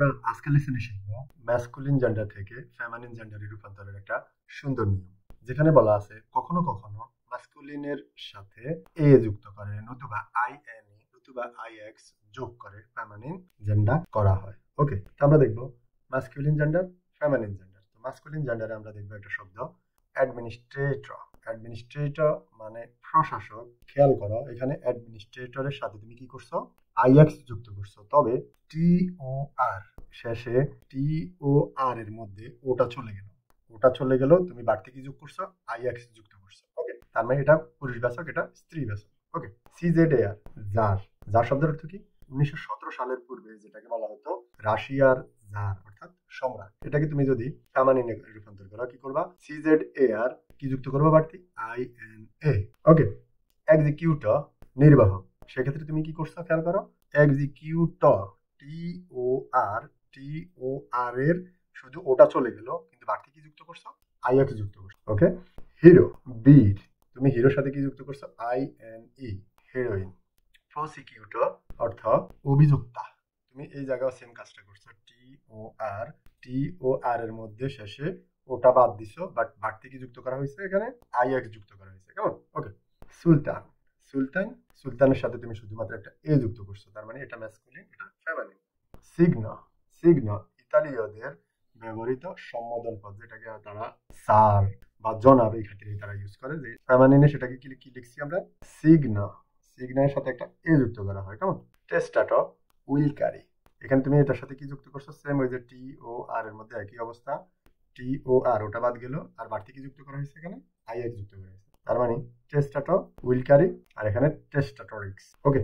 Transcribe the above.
আমরা আজকের লেসনে শিখবো ম্যাসকুলিন জেন্ডার থেকে ফেমানিন জেন্ডারে রূপান্তরের একটা সুন্দর নিয়ম যেখানে বলা আছে কখনো কখনো এর সাথে এ যুক্ত করে নতুবা আই এন e নতুবা আই এক্স যোগ করে ফেমানিন জেন্ডার করা হয় ওকে আমরা দেখব ম্যাসকুলিন জেন্ডার ফেমানিন জেন্ডার তো ম্যাসকুলিন জেন্ডারে আমরা দেখব একটা শব্দ অ্যাডমিনিস্ট্রেটর অ্যাডমিনিস্ট্রেটর মানে প্রশাসক খেয়াল করো এখানে অ্যাডমিনিস্ট্রেটরের সাথে তুমি কি করছো আইএক্স যুক্ত করছো তবে টিওআর শেষে টি এর মধ্যে ওটা চলে গেল ওটা চলে গেল তুমি বাড়তি কি যোগ করছো আইএক্স যুক্ত করছো ওকে তার মানে এটা পুরুষ বাচক এটা স্ত্রী বাচক okay C Z A R czar czar শব্দের অর্থ কি উনিশশো সালের পূর্বে যেটাকে বলা হতো রাশিয়ার জার অর্থাৎ সম্রাট এটাকে তুমি যদি কামানিনে রূপান্তর করো কি করবা সিজেড আর কি যুক্ত করবো বাড়তি I N A okay executor নির্বাহক সেক্ষেত্রে তুমি কি করছো খেয়াল করো এক্সিকিউটর টি ও আর টি ও আর এর শুধু ওটা চলে গেল কিন্তু বাড়তি কি যুক্ত করছো আই এফ যুক্ত করছো ওকে হিরো বীর তুমি হিরোর সাথে কি যুক্ত করছো I N E heroine prosecutor অর্থাৎ অভিযুক্তা তুমি এই জায়গায় সেম কাজটা করছো টি ও আর টি ও আর এর মধ্যে শেষে ওটা বাদ দিছো বাট বাড়তি কি যুক্ত করা হয়েছে এখানে আই এক্স যুক্ত করা হয়েছে কেমন ওকে সুলতান সুলতান সুলতানের সাথে তুমি শুধুমাত্র একটা এ যুক্ত করছো তার মানে এটা ম্যাসকুলিন এটা ফ্যামিলি সিগনা সিগনা ইতালীয়দের ব্যবহৃত সম্বোধন পদ যেটাকে তারা সার বা জনাব এই খাতিরে তারা ইউজ করে যে ফেমালিনে সেটাকে কি কি লিখছি আমরা সিগনা সিগনার সাথে একটা এ যুক্ত করা হয় কেমন টেস্টাট উইল ক্যারি এখানে তুমি এটার সাথে কি যুক্ত করছো সেম ওই যে টি ও আর এর মধ্যে একই অবস্থা টি ও আর ওটা বাদ গেল আর বাড়তি কি যুক্ত করা হয়েছে এখানে আই যুক্ত করা হয়েছে তার মানে টেস্টাটো উইল ক্যারি আর এখানে টেস্টাটোরিক্স ওকে